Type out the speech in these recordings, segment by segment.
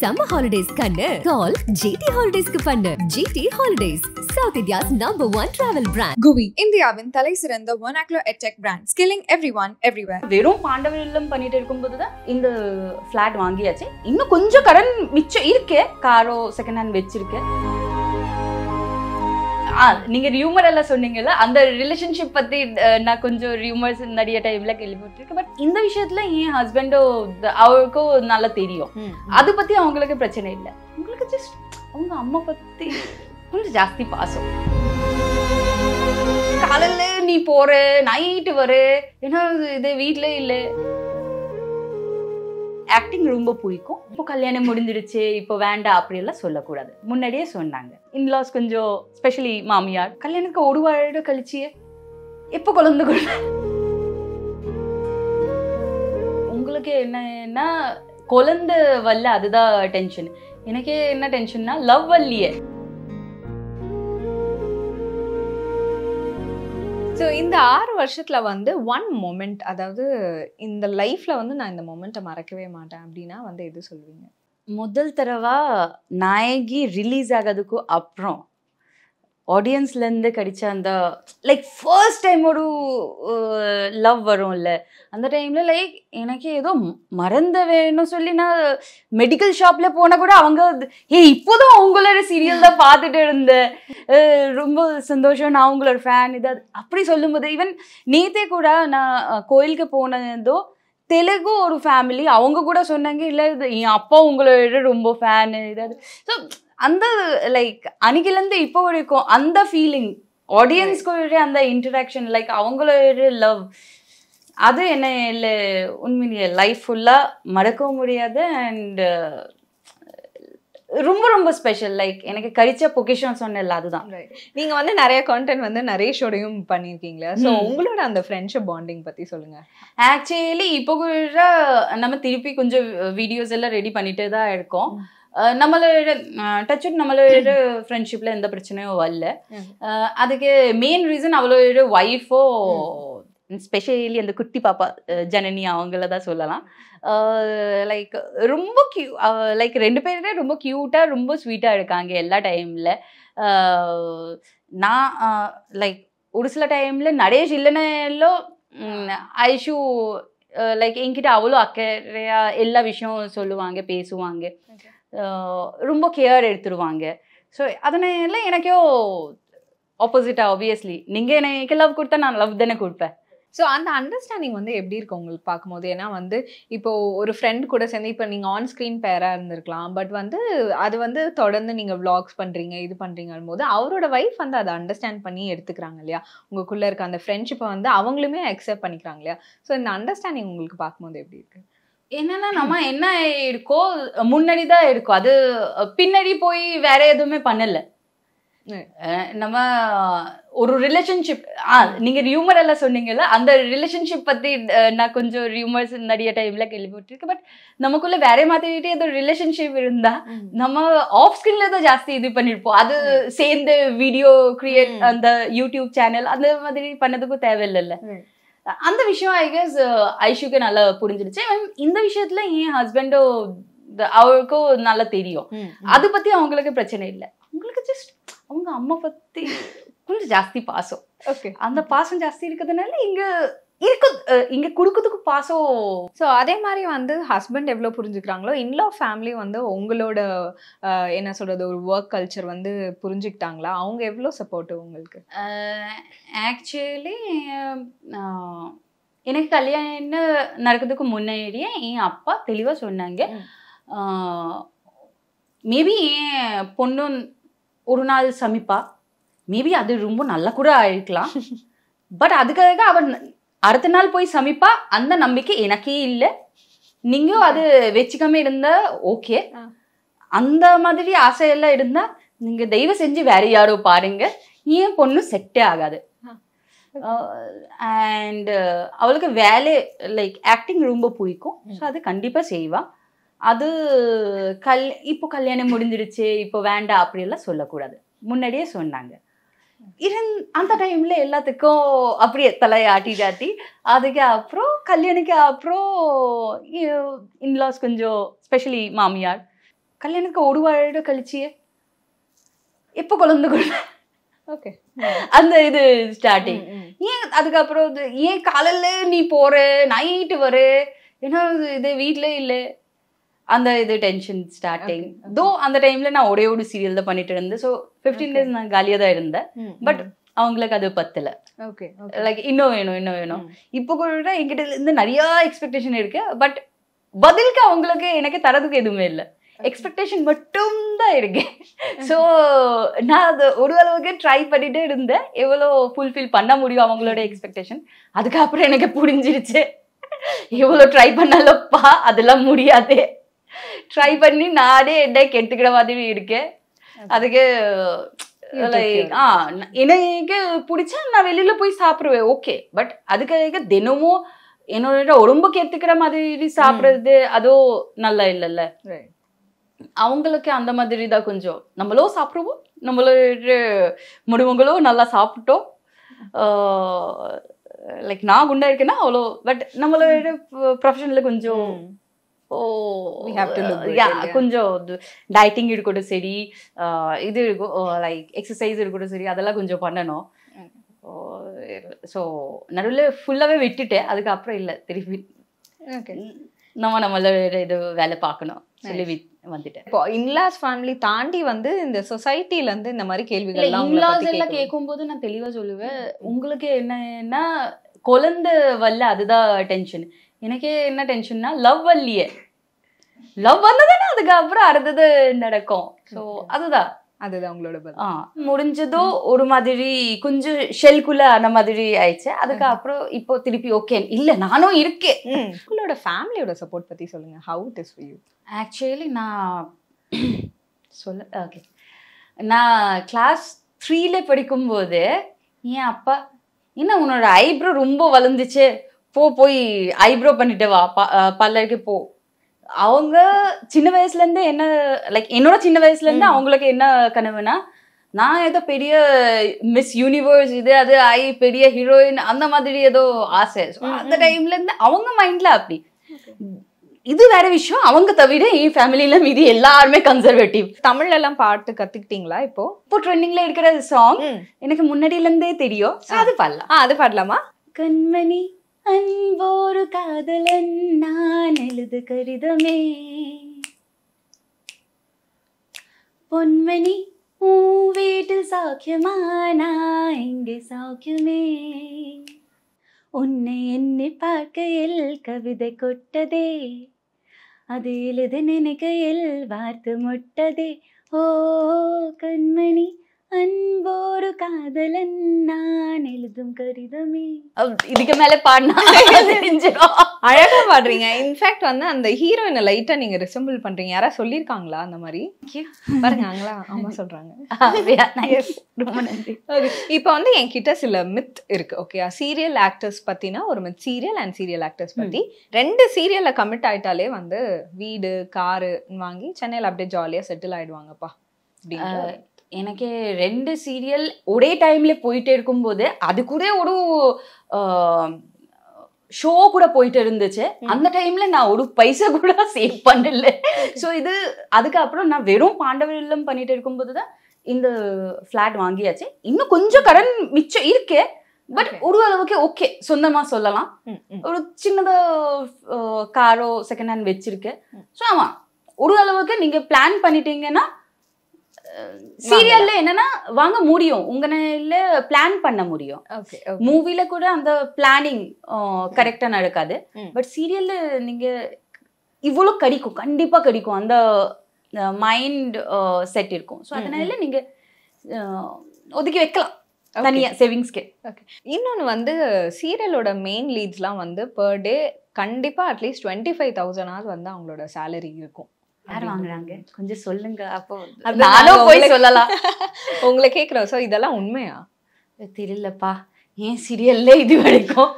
Summer holidays கண்ணு கால் GT ஹாலிடேஸ்க்கு பண்ணு GT holidays South India's number one travel brand Guvi இந்தியாவின் தலை சிறந்த ஒன் ஒனாக்லோ edtech brand skilling every one everywhere வெறும் பாண்டவர் இல்லம் பண்ணிட்டு இருக்கும்போது தான் இந்த பிளாட் வாங்கியாச்சு இன்னும் கொஞ்சம் கடன் மிச்சம் இருக்கு காரோ செகண்ட் ஹேண்ட் வச்சிருக்கேன் நீங்க ரியூமர் எல்லாம் சொன்னீங்கல்ல அந்த ரிலேஷன்ஷிப் பத்தி நான் கொஞ்சம் ரியூமர்ஸ் நிறைய டைம்ல கேள்விப்பட்டிருக்கேன் பட் இந்த விஷயத்துல என் ஹஸ்பண்டோ அவருக்கோ நல்லா தெரியும் அதை பத்தி அவங்களுக்கு பிரச்சனை இல்ல உங்களுக்கு ஜஸ்ட் அவங்க அம்மா பத்தி கொஞ்சம் ஜாஸ்தி பாசம் காலையில நீ போற நைட்டு வரு ஏன்னா இது வீட்டுல இல்லை ஆக்டிங் ரொம்ப பிடிக்கும் இப்போ கல்யாணம் முடிஞ்சிருச்சு இப்போ வேண்டாம் அப்படியெல்லாம் சொல்லக்கூடாது முன்னாடியே சொன்னாங்க இன்லாஸ் கொஞ்சம் ஸ்பெஷலி மாமியார் கல்யாணத்துக்கு ஒரு வருடம் கழிச்சு எப்போ குழந்தை கொள்ள உங்களுக்கு என்னன்னா குழந்தை வரல அதுதான் டென்ஷன் எனக்கே என்ன டென்ஷன்னா லவ் வரலையே ஸோ இந்த ஆறு வருஷத்தில் வந்து ஒன் மொமெண்ட் அதாவது இந்த லைஃப்பில் வந்து நான் இந்த மொமெண்ட்டை மறக்கவே மாட்டேன் அப்படின்னா வந்து எது சொல்லுவீங்க முதல் தடவை நாயகி ரிலீஸ் ஆகிறதுக்கு அப்புறம் ஆடியன்ஸ்லேருந்து கடித்த அந்த லைக் ஃபர்ஸ்ட் டைம் ஒரு லவ் வரும் இல்லை அந்த டைமில் லைக் எனக்கு ஏதோ மறந்த வேணும் சொல்லி நான் மெடிக்கல் ஷாப்பில் போனால் கூட அவங்க ஏ இப்போதான் அவங்களோட சீரியல் தான் பார்த்துட்டு இருந்தேன் ரொம்ப சந்தோஷம் நான் அவங்களோட ஃபேன் இது அப்படி சொல்லும்போது ஈவன் நேத்தே கூட நான் கோயிலுக்கு போனதோ தெலுங்கு ஒரு ஃபேமிலி அவங்க கூட சொன்னாங்க இல்லை இது என் அப்பா உங்களோட ரொம்ப ஃபேனு இதாவது ஸோ அந்த லைக் அன்னைக்கிலேருந்து இப்போ வரைக்கும் அந்த ஃபீலிங் ஆடியன்ஸ்க்கு அந்த இன்டராக்ஷன் லைக் அவங்களோட லவ் அது என்ன இல்லை உண்மையிலே லைஃப் ஃபுல்லாக மறக்கவும் முடியாது அண்டு ரொம்ப ரொம்ப ஸ்பெஷல் லைக் எனக்கு கரிச்ச பொக்கிஷன் சொன்னல அதுதான் நீங்க வந்து நிறைய கான்டென்ட் வந்து நரேஷோடையும் பண்ணியிருக்கீங்களா ஸோ உங்களோட அந்த ஃப்ரெண்ட்ஷிப் பாண்டிங் பத்தி சொல்லுங்க ஆக்சுவலி இப்போ கூட நம்ம திருப்பி கொஞ்சம் வீடியோஸ் எல்லாம் ரெடி பண்ணிட்டு தான் இருக்கோம் நம்மளோட டச் நம்மளோட ஃப்ரெண்ட்ஷிப்பில் எந்த பிரச்சனையும் வரல அதுக்கு மெயின் ரீசன் அவளோட ஒய்ஃபோ ஸ்பெஷலி அந்த குட்டி பாப்பா ஜனனி அவங்கள தான் சொல்லலாம் லைக் ரொம்ப கியூ லைக் ரெண்டு பேருமே ரொம்ப க்யூட்டாக ரொம்ப ஸ்வீட்டாக இருக்காங்க எல்லா டைமில் நான் லைக் ஒரு சில டைமில் நடேஷ் இல்லைனாலோ ஐஷு லைக் என்கிட்ட அவ்வளோ அக்கறையாக எல்லா விஷயம் சொல்லுவாங்க பேசுவாங்க ரொம்ப கேர் எடுத்துருவாங்க ஸோ அதனால எனக்கோ ஆப்போசிட்டா ஆப்வியஸ்லி நீங்கள் எனக்கு லவ் கொடுத்தா நான் லவ் தானே கொடுப்பேன் ஸோ அந்த அண்டர்ஸ்டாண்டிங் வந்து எப்படி இருக்கும் உங்களுக்கு பார்க்கும்போது ஏன்னா வந்து இப்போ ஒரு ஃப்ரெண்ட் கூட சேர்ந்து இப்போ நீங்கள் ஆன் ஸ்க்ரீன் பேராக இருந்திருக்கலாம் பட் வந்து அது வந்து தொடர்ந்து நீங்கள் விளாக்ஸ் பண்ணுறீங்க இது பண்ணுறீங்க போது அவரோட ஒய்ஃப் வந்து அதை அண்டர்ஸ்டாண்ட் பண்ணி எடுத்துக்கிறாங்க இல்லையா உங்களுக்குள்ளே இருக்க அந்த ஃப்ரெண்ட்ஷிப்பை வந்து அவங்களுமே அக்செப்ட் பண்ணிக்கிறாங்க இல்லையா ஸோ இந்த அண்டர்ஸ்டாண்டிங் உங்களுக்கு பார்க்கும்போது எப்படி இருக்குது என்னன்னா நம்ம என்ன இருக்கோ முன்னாடி தான் இருக்கும் அது பின்னாடி போய் வேற எதுவுமே பண்ணல நம்ம ஒரு ரிலேஷன்ஷிப் நீங்க ரியூமர் எல்லாம் சொன்னீங்கல்ல அந்த ரிலேஷன்ஷிப் பத்தி நான் கொஞ்சம் ரியூமர்ஸ் நிறைய டைம்ல கேள்விப்பட்டிருக்கேன் பட் நமக்குள்ள வேற மாதிரி ஏதோ ரிலேஷன்ஷிப் இருந்தா நம்ம ஆஃப் ஸ்கிரீன்ல தான் ஜாஸ்தி இது பண்ணிருப்போம் அது சேர்ந்து வீடியோ கிரியேட் அந்த யூடியூப் சேனல் அந்த மாதிரி பண்ணதுக்கும் தேவையில்லை அந்த விஷயம் ஐ கெஸ் uh, ஐஷுக்கு நல்லா புரிஞ்சிருச்சு இந்த விஷயத்துல என் ஹஸ்பண்டோ அவருக்கோ நல்லா தெரியும் அது பத்தி அவங்களுக்கு பிரச்சனை இல்லை அவங்களுக்கு ஜஸ்ட் அவங்க அம்மா பத்தி கொஞ்சம் ஜாஸ்தி பாசம் ஓகே அந்த பாசம் ஜாஸ்தி இருக்கிறதுனால இங்க இருக்கு இங்க கொடுக்கறதுக்கு பாசம் ஸோ அதே மாதிரி வந்து ஹஸ்பண்ட் எவ்வளோ புரிஞ்சுக்கிறாங்களோ இன்லா ஃபேமிலி வந்து உங்களோட என்ன சொல்றது ஒரு ஒர்க் கல்ச்சர் வந்து புரிஞ்சுக்கிட்டாங்களா அவங்க எவ்வளோ சப்போர்ட் உங்களுக்கு ஆக்சுவலி எனக்கு கல்யாணம் நடக்கிறதுக்கு முன்னாடியே என் அப்பா தெளிவாக சொன்னாங்க மேபி என் பொண்ணு ஒரு நாள் சமிப்பா மேபி அது ரொம்ப நல்லா கூட ஆயிருக்கலாம் பட் அதுக்காக அவன் அடுத்த நாள் போய் சமைப்பா அந்த நம்பிக்கை எனக்கே இல்லை நீங்களும் அது வச்சுக்காம இருந்தா ஓகே அந்த மாதிரி ஆசையெல்லாம் இருந்தா நீங்க தயவு செஞ்சு வேற யாரோ பாருங்க ஏன் பொண்ணு செட்டே ஆகாது அண்ட் அவளுக்கு வேலை லைக் ஆக்டிங் ரொம்ப பிடிக்கும் ஸோ அது கண்டிப்பாக செய்வாள் அது கல் இப்போ கல்யாணம் முடிஞ்சிருச்சு இப்போ வேண்டாம் அப்படியெல்லாம் சொல்லக்கூடாது முன்னாடியே சொன்னாங்க இருந் அந்த டைம்ல எல்லாத்துக்கும் அப்படியே தலையை ஆட்டி அதுக்கு அப்புறம் கல்யாணக்கு அப்புறம் இன்லாஸ் கொஞ்சம் ஸ்பெஷலி மாமியார் கல்யாணத்துக்கு ஒரு வருடம் கழிச்சியே எப்போ குழந்த கொள்ள ஓகே அந்த இது ஸ்டார்டிங் ஏன் அதுக்கப்புறம் ஏன் காலையில் நீ போற நைட்டு வரு ஏன்னா இது வீட்டில் இல்லை அந்த இது டென்ஷன் ஸ்டார்டிங் தோ அந்த டைம்ல நான் ஒரே ஒரு சீரியல் தான் பண்ணிட்டு இருந்தேன் ஸோ ஃபிஃப்டீன் டேஸ் நான் காலியாக தான் இருந்தேன் பட் அவங்களுக்கு அது பத்தல ஓகே லைக் இன்னும் வேணும் இன்னும் வேணும் இப்போ கூட என்கிட்ட இருந்து நிறைய எக்ஸ்பெக்டேஷன் இருக்கு பட் பதிலுக்கு அவங்களுக்கு எனக்கு தரதுக்கு எதுவுமே இல்லை எக்ஸ்பெக்டேஷன் மட்டும் தான் இருக்கேன் ஸோ நான் அது ஒரு அளவுக்கு ட்ரை பண்ணிட்டு இருந்தேன் எவ்வளோ ஃபுல்ஃபில் பண்ண முடியும் அவங்களோட எக்ஸ்பெக்டேஷன் அதுக்கப்புறம் எனக்கு புரிஞ்சிருச்சு எவ்வளோ ட்ரை பண்ணாலப்பா அதெல்லாம் முடியாதே ட்ரை பண்ணி நானே என்ன கெட்டுக்கிற மாதிரி இருக்கேன் அதுக்கு ஆ எனக்கு பிடிச்சா நான் வெளியில போய் சாப்பிடுவேன் ஓகே பட் அதுக்கு தினமும் என்னோட உடம்புக்கு எடுத்துக்கிற மாதிரி சாப்பிடுறது hmm. அதோ நல்லா இல்லைல்ல அவங்களுக்கு அந்த மாதிரி தான் கொஞ்சம் நம்மளோ சாப்பிடுவோம் நம்மளோட முடிவங்களோ நல்லா சாப்பிட்டோம் லைக் நான் குண்டா இருக்கேன்னா அவ்வளோ பட் நம்மளோட ப்ரொஃபஷனில் hmm. கொஞ்சம் hmm. ஓ யா கொஞ்சம் டயட்டிங் இருக்கட்டும் சரி இது இருக்கும் லைக் எக்ஸசைஸ் இருக்கட்டும் சரி அதெல்லாம் கொஞ்சம் பண்ணணும் ஸோ நடுவில் ஃபுல்லாகவே விட்டுட்டேன் அதுக்கப்புறம் இல்லை திருப்பி நம்ம நம்மளோட இது வேலை பார்க்கணும் சொல்லி வந்துட்டேன் இப்போ இன்லாஸ் ஃபேமிலி தாண்டி வந்து இந்த சொசைட்டில இருந்து இந்த மாதிரி கேள்விகள் இன்லாஸ் எல்லாம் கேட்கும்போது நான் தெளிவா சொல்லுவேன் உங்களுக்கு என்னன்னா குழந்தை வரல அதுதான் டென்ஷன் எனக்கே என்ன டென்ஷன்னா லவ் வரலையே லவ் வந்ததுன்னா அதுக்கப்புறம் அறுதது நடக்கும் ஸோ அதுதான் அதுதான் உங்களோட ஆ முடிஞ்சதோ ஒரு மாதிரி கொஞ்சம் ஷெல்குள்ள அந்த மாதிரி ஆயிடுச்சு அதுக்கப்புறம் இப்போ திருப்பி ஓகே இல்ல நானும் இருக்கேன் உங்களோட ஃபேமிலியோட சப்போர்ட் பத்தி சொல்லுங்க how it is you actually நான் சொல்ல ஓகே நான் கிளாஸ் த்ரீல படிக்கும்போது என் அப்பா என்ன உன்னோட ஐப்ரோ ரொம்ப வளர்ந்துச்சு போ போய் ஐப்ரோ பண்ணிட்டு வா பல்லருக்கு போ அவங்க சின்ன வயசுல இருந்தே என்ன லைக் என்னோட சின்ன வயசுல இருந்து அவங்களுக்கு என்ன கனவுனா நான் ஏதோ பெரிய மிஸ் யூனிவர்ஸ் இது அது ஐ பெரிய ஹீரோயின் அந்த மாதிரி ஏதோ ஆசை அந்த டைம்ல இருந்து அவங்க மைண்ட்ல அப்படி இது வேற விஷயம் அவங்க தவிர என் ஃபேமிலியில மீதி எல்லாருமே கன்சர்வேட்டிவ் தமிழ்ல எல்லாம் பாட்டு கத்துக்கிட்டீங்களா இப்போ இப்போ ட்ரெண்டிங்ல இருக்கிற சாங் எனக்கு முன்னாடியில இருந்தே தெரியும் அது பாடலாம் அது பாடலாமா கண்மணி அன்போரு காதலன் நான் எழுது கரிதமே பொன்மணி உன் வீட்டு சாக்கியமா நான் இங்கே சாக்கியமே உன்னை எண்ணி பார்க்கையில் கவிதை கொட்டதே அது எழுத நினைக்கையில் வார்த்து முட்டதே ஓ கண்மணி அன்போடு காதலன் நான் எழுதும் கடிதமே இதுக்கு மேல பாடினா அழகா பாடுறீங்க இன்ஃபேக்ட் வந்து அந்த ஹீரோயினை லைட்டா நீங்க ரிசம்பிள் பண்றீங்க யாராவது சொல்லியிருக்காங்களா அந்த மாதிரி பாருங்க அங்களா ஆமா சொல்றாங்க ரொம்ப நன்றி இப்போ வந்து என்கிட்ட சில மித் இருக்கு ஓகே சீரியல் ஆக்டர்ஸ் பத்தினா ஒரு myth serial and serial actors பத்தி ரெண்டு சீரியல்ல கமிட் ஆயிட்டாலே வந்து வீடு காரு வாங்கி சென்னையில் அப்படியே ஜாலியா செட்டில் ஆயிடுவாங்கப்பா எனக்கு ரெண்டு சீரியல் ஒரே டைம்ல போயிட்டே இருக்கும்போது அது கூட ஒரு ஷோ கூட போயிட்டு இருந்துச்சு அந்த டைம்ல நான் ஒரு பைசா கூட சேவ் பண்ணல ஸோ இது அதுக்கப்புறம் நான் வெறும் பாண்டவர் இல்லம் பண்ணிட்டு இருக்கும்போது தான் இந்த ஃப்ளாட் வாங்கியாச்சு இன்னும் கொஞ்சம் கடன் மிச்சம் இருக்கு பட் ஒரு அளவுக்கு ஓகே சொந்தமா சொல்லலாம் ஒரு சின்னதா காரோ செகண்ட் ஹேண்ட் வச்சிருக்கு ஸோ ஆமா ஒரு அளவுக்கு நீங்க பிளான் பண்ணிட்டீங்கன்னா சீரியல்ல என்னன்னா வாங்க முடியும் உங்கனால பிளான் பண்ண முடியும் மூவில கூட அந்த பிளானிங் கரெக்டா நடக்காது பட் சீரியல்ல நீங்க இவ்வளவு கடிக்கும் கண்டிப்பா கடிக்கும் அந்த மைண்ட் செட் இருக்கும் ஸோ அதனால நீங்க ஒதுக்கி வைக்கலாம் தனியாக சேவிங்ஸ்க்கு ஓகே இன்னொன்று வந்து சீரியலோட மெயின் லீட்ஸ்லாம் வந்து பர் டே கண்டிப்பாக at least twenty five thousand or வந்து அவங்களோட சேலரி இருக்கும் யார் வாங்குறாங்க கொஞ்சம் சொல்லுங்க அப்போ நானும் போய் சொல்லலாம் உங்களை கேட்குறோம் ஸோ இதெல்லாம் உண்மையா தெரியலப்பா ஏன் சீரியல்ல இது வரைக்கும்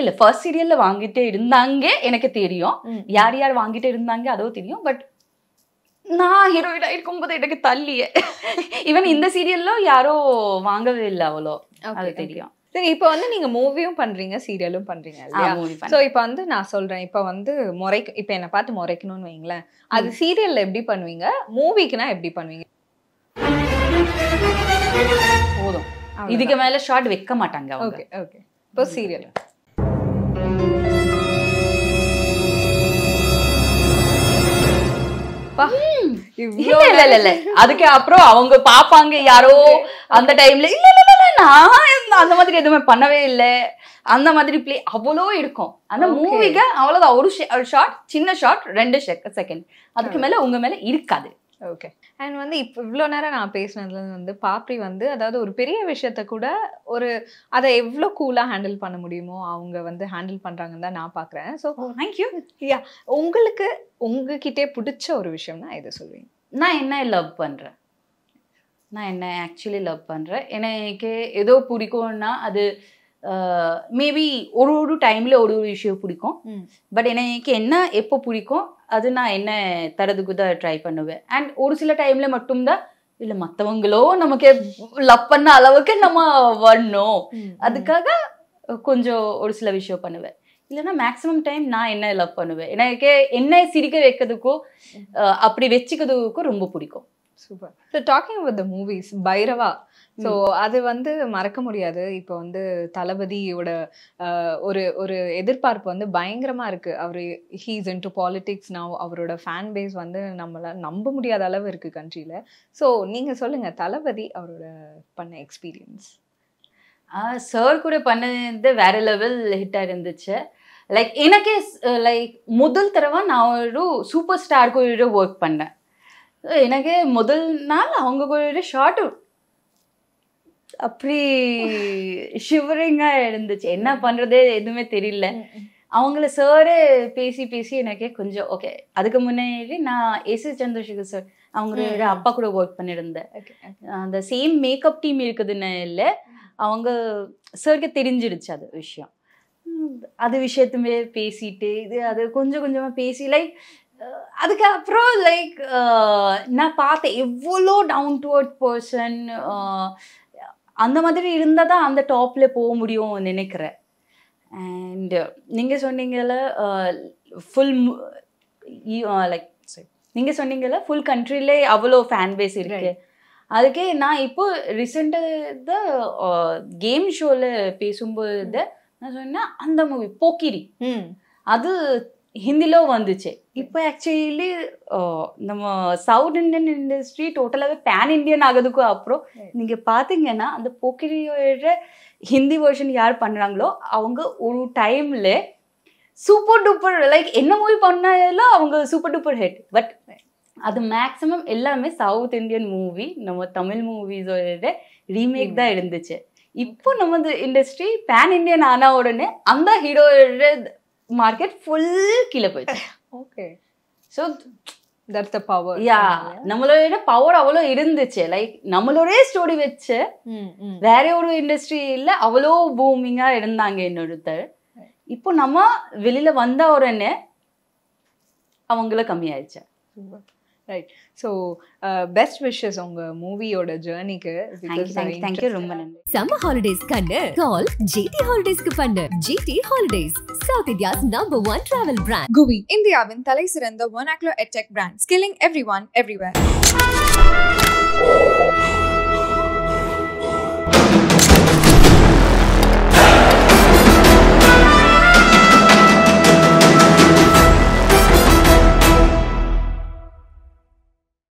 இல்ல ஃபர்ஸ்ட் சீரியல்ல வாங்கிட்டே இருந்தாங்க எனக்கு தெரியும் யார் யார் வாங்கிட்டே இருந்தாங்க அதுவும் தெரியும் பட் நான் ஹீரோயினா இருக்கும்போது எனக்கு தள்ளியே ஈவன் இந்த சீரியல்ல யாரோ வாங்கவே இல்லை அவ்வளோ அது தெரியும் சரி இப்போ வந்து நீங்க மூவியும் பண்றீங்க சீரியலும் பண்றீங்க சோ இப்போ வந்து நான் சொல்றேன் இப்போ வந்து முறை இப்போ என்ன பார்த்து முறைக்கணும்னு வைங்களேன் அது சீரியல்ல எப்படி பண்ணுவீங்க மூவிக்குனா எப்படி பண்ணுவீங்க போதும் இதுக்கு மேல ஷார்ட் வைக்க மாட்டாங்க ஓகே ஓகே இப்போ சீரியல் பா இல்ல இல்ல இல்ல அதுக்கு அப்புறம் அவங்க பாப்பாங்க யாரோ அந்த டைம்ல இல்ல இல்ல இல்ல நான் அந்த மாதிரி எதுவுமே பண்ணவே இல்ல அந்த மாதிரி பிளே அவ்வளோ இருக்கும் அந்த மூவிக அவ்வளவுதான் ஒரு ஷார்ட் சின்ன ஷார்ட் ரெண்டு செகண்ட் அதுக்கு மேல உங்க மேல இருக்காது ஓகே அண்ட் வந்து இப்போ இவ்வளோ நேரம் நான் பேசினதுல வந்து பாப்ரி வந்து அதாவது ஒரு பெரிய விஷயத்த கூட ஒரு அதை எவ்வளோ கூலாக ஹேண்டில் பண்ண முடியுமோ அவங்க வந்து ஹேண்டில் பண்ணுறாங்கன்னு தான் நான் பார்க்குறேன் ஸோ தேங்க்யூ யா உங்களுக்கு உங்ககிட்டே பிடிச்ச ஒரு விஷயம்னா இதை சொல்லுவீங்க நான் என்ன லவ் பண்ணுறேன் நான் என்ன ஆக்சுவலி லவ் பண்ணுறேன் எனக்கு ஏதோ பிடிக்கும்னா அது மேபி ஒரு ஒரு டைமில் ஒரு ஒரு விஷயம் பிடிக்கும் பட் எனக்கு என்ன எப்போ பிடிக்கும் அது நான் என்ன தரதுக்கு தான் ட்ரை பண்ணுவேன் அண்ட் ஒரு சில டைம்ல மட்டும்தான் இல்லை மற்றவங்களோ நமக்கு லவ் பண்ண அளவுக்கு நம்ம வரணும் அதுக்காக கொஞ்சம் ஒரு சில விஷயம் பண்ணுவேன் இல்லைன்னா மேக்ஸிமம் டைம் நான் என்ன லவ் பண்ணுவேன் எனக்கு என்ன சிரிக்க வைக்கிறதுக்கோ அப்படி வச்சுக்கிறதுக்கோ ரொம்ப பிடிக்கும் super so talking with the movies Bairavaa so அது வந்து மறக்க முடியாது இப்போ வந்து தளபதியோட ஒரு ஒரு எதிர்பார்ப்பு வந்து பயங்கரமாக இருக்குது அவர் ஹீஸ் இன் டு பாலிடிக்ஸ் நான் அவரோட ஃபேன் பேஸ் வந்து நம்மளை நம்ப முடியாத அளவு இருக்குது கண்ட்ரியில் ஸோ நீங்கள் சொல்லுங்கள் தளபதி அவரோட பண்ண எக்ஸ்பீரியன்ஸ் சார் கூட பண்ணது வேற லெவல் ஹிட்டாக இருந்துச்சு லைக் எனக்கே லைக் முதல் தடவை நான் ஒரு சூப்பர் ஸ்டார் கூட ஒர்க் பண்ணேன் எனக்கே முதல் நாள் அவங்க கூட ஷார்ட் அப்படி ஷிவரிங்காக இருந்துச்சு என்ன பண்ணுறது எதுவுமே தெரியல அவங்கள சாரு பேசி பேசி எனக்கே கொஞ்சம் ஓகே அதுக்கு முன்னாடி நான் ஏசி சந்திரசேகர் சார் அவங்களோட அப்பா கூட ஒர்க் பண்ணியிருந்தேன் அந்த சேம் மேக்கப் டீம் இருக்குதுன்னு இல்லை அவங்க சாருக்கு தெரிஞ்சிருச்சு அது விஷயம் அது விஷயத்துமே பேசிட்டு இது அது கொஞ்சம் கொஞ்சமாக பேசி லைக் அதுக்கப்புறம் லைக் நான் பார்த்தேன் எவ்வளோ டவுன் டுவர்ட் பர்சன் அந்த மாதிரி இருந்தால் தான் அந்த டாப்பில் போக முடியும் நினைக்கிறேன் அண்டு நீங்கள் சொன்னீங்கல்ல ஃபுல் லைக் நீங்கள் சொன்னீங்கல்ல ஃபுல் கண்ட்ரிலே அவ்வளோ ஃபேன் பேஸ் இருக்கு அதுக்கே நான் இப்போ ரீசெண்டாக கேம் ஷோவில் பேசும்போது நான் சொன்னேன் அந்த மூவி போக்கிரி அது ஹிந்திலோ வந்துச்சு இப்போ ஆக்சுவலி நம்ம சவுத் இந்தியன் இண்டஸ்ட்ரி டோட்டலாகவே பேன் இண்டியன் ஆகிறதுக்கு அப்புறம் நீங்கள் பார்த்தீங்கன்னா அந்த போக்கிரியோட ஹிந்தி வேர்ஷன் யார் பண்ணுறாங்களோ அவங்க ஒரு டைமில் சூப்பர் டூப்பர் லைக் என்ன மூவி பண்ணாலும் அவங்க சூப்பர் டூப்பர் ஹெட் பட் அது மேக்ஸிமம் எல்லாமே சவுத் இந்தியன் மூவி நம்ம தமிழ் மூவிஸோட ரீமேக் தான் இருந்துச்சு இப்போ நம்ம இந்த இண்டஸ்ட்ரி பேன் இண்டியன் ஆன உடனே அந்த ஹீரோட ஃபுல் கீழே போயிடுச்சு okay so that's the power yeah நம்மளோட பவர் அவ்வளோ இருந்துச்சு லைக் நம்மளோடய ஸ்டோரி வச்சு hmm, hmm. வேற ஒரு இல்லை அவ்வளோ பூமிங்கா இருந்தாங்க இன்னொருத்தர் இப்போ நம்ம வெளியில வந்த உடனே அவங்கள கம்மியாயிடுச்சு ரைட் ஸோ பெஸ்ட் விஷஸ் உங்க மூவியோட ஜேர்னிக்கு தேங்க்யூ ரொம்ப நன்றி சம்மர் ஹாலிடேஸ் கண்டு கால் ஜிடி ஹாலிடேஸ்க்கு பண்ணு GT holidays South India's number one travel brand Guvi இந்தியாவின் தலை சிறந்த ஒன் அக்லோ edtech brand skilling every one everywhere